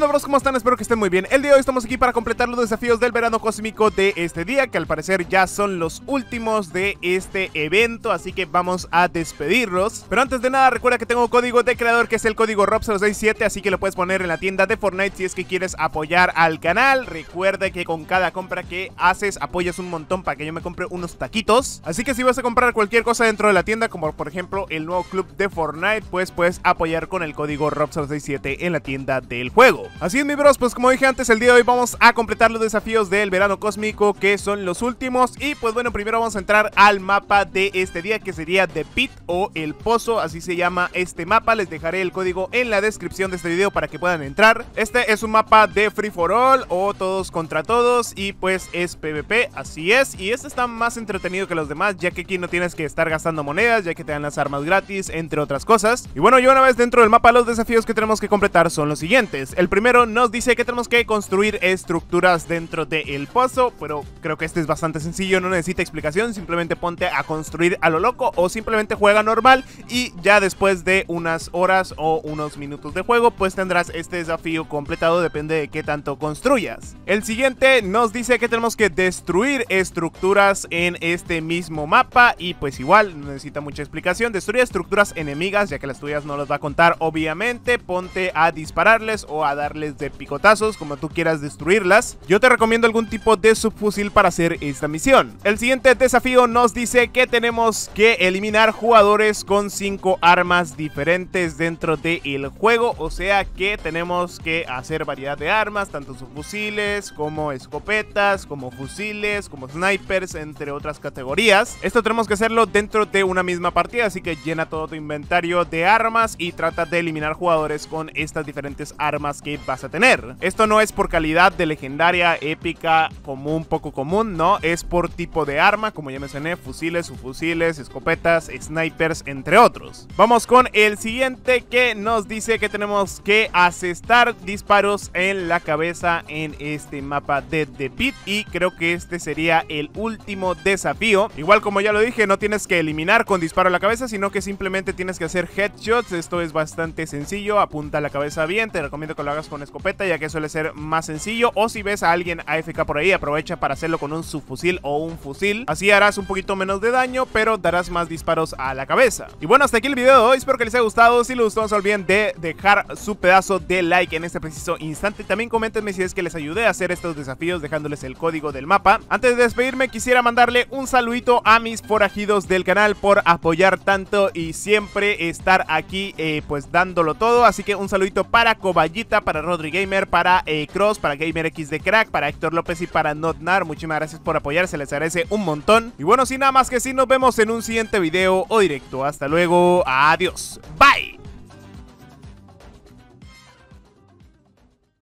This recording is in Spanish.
¡Hola ¿cómo están? Espero que estén muy bien. El día de hoy estamos aquí para completar los desafíos del verano cósmico de este día, que al parecer ya son los últimos de este evento, así que vamos a despedirlos. Pero antes de nada, recuerda que tengo un código de creador que es el código ROB067, así que lo puedes poner en la tienda de Fortnite si es que quieres apoyar al canal. Recuerda que con cada compra que haces, apoyas un montón para que yo me compre unos taquitos. Así que si vas a comprar cualquier cosa dentro de la tienda, como por ejemplo el nuevo club de Fortnite, pues puedes apoyar con el código ROB067 en la tienda del juego. Así es, mi bros, pues como dije antes, el día de hoy vamos a completar los desafíos del verano cósmico, que son los últimos. Y pues bueno, primero vamos a entrar al mapa de este día, que sería The Pit o El Pozo, así se llama este mapa. Les dejaré el código en la descripción de este video para que puedan entrar. Este es un mapa de Free For All o todos contra todos y pues es PvP, así es. Y este está más entretenido que los demás, ya que aquí no tienes que estar gastando monedas, ya que te dan las armas gratis, entre otras cosas. Y bueno, yo una vez dentro del mapa, los desafíos que tenemos que completar son los siguientes. El primero nos dice que tenemos que construir estructuras dentro del pozo, pero creo que este es bastante sencillo, no necesita explicación, simplemente ponte a construir a lo loco o simplemente juega normal y ya después de unas horas o unos minutos de juego pues tendrás este desafío completado, depende de qué tanto construyas. El siguiente nos dice que tenemos que destruir estructuras en este mismo mapa y pues igual no necesita mucha explicación, destruye estructuras enemigas ya que las tuyas no las va a contar obviamente, ponte a dispararles o a darles de picotazos, como tú quieras destruirlas. Yo te recomiendo algún tipo de subfusil para hacer esta misión. El siguiente desafío nos dice que tenemos que eliminar jugadores con cinco armas diferentes dentro del el juego, o sea que tenemos que hacer variedad de armas, tanto subfusiles como escopetas, como fusiles, como snipers, entre otras categorías. Esto tenemos que hacerlo dentro de una misma partida, así que llena todo tu inventario de armas y trata de eliminar jugadores con estas diferentes armas vas a tener. Esto no es por calidad de legendaria, épica, común, poco común, no, es por tipo de arma, como ya mencioné, fusiles, subfusiles, escopetas, snipers, entre otros. Vamos con el siguiente que nos dice que tenemos que asestar disparos en la cabeza en este mapa de The Pit y creo que este sería el último desafío. Igual como ya lo dije, no tienes que eliminar con disparo a la cabeza, sino que simplemente tienes que hacer headshots, esto es bastante sencillo, apunta la cabeza bien, te recomiendo que lo hagas con escopeta, ya que suele ser más sencillo. O si ves a alguien AFK por ahí, aprovecha para hacerlo con un subfusil o un fusil. Así harás un poquito menos de daño, pero darás más disparos a la cabeza. Y bueno, hasta aquí el video de hoy. Espero que les haya gustado. Si les gustó, no se olviden de dejar su pedazo de like en este preciso instante. También coméntenme si es que les ayudé a hacer estos desafíos dejándoles el código del mapa. Antes de despedirme, quisiera mandarle un saludito a mis forajidos del canal por apoyar tanto y siempre estar aquí eh, pues dándolo todo. Así que un saludito para Coballita, para Rodri Gamer, para eh, Cross, para Gamer X de Crack, para Héctor López y para Notnar. Muchísimas gracias por apoyar, se les agradece un montón. Y bueno, sin nada más que sí, nos vemos en un siguiente video o directo. Hasta luego, adiós, bye.